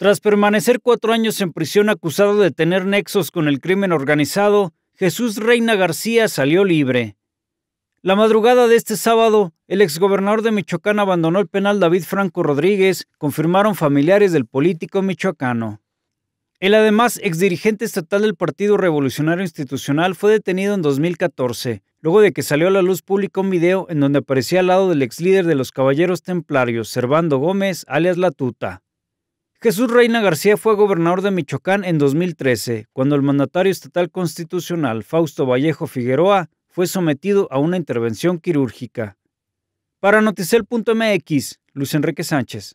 Tras permanecer cuatro años en prisión acusado de tener nexos con el crimen organizado, Jesús Reina García salió libre. La madrugada de este sábado, el exgobernador de Michoacán abandonó el penal David Franco Rodríguez, confirmaron familiares del político michoacano. El además exdirigente estatal del Partido Revolucionario Institucional fue detenido en 2014, luego de que salió a la luz pública un video en donde aparecía al lado del ex líder de los Caballeros Templarios, Servando Gómez, alias La Tuta. Jesús Reina García fue gobernador de Michoacán en 2013, cuando el mandatario estatal constitucional Fausto Vallejo Figueroa fue sometido a una intervención quirúrgica. Para Noticel.mx, Luis Enrique Sánchez.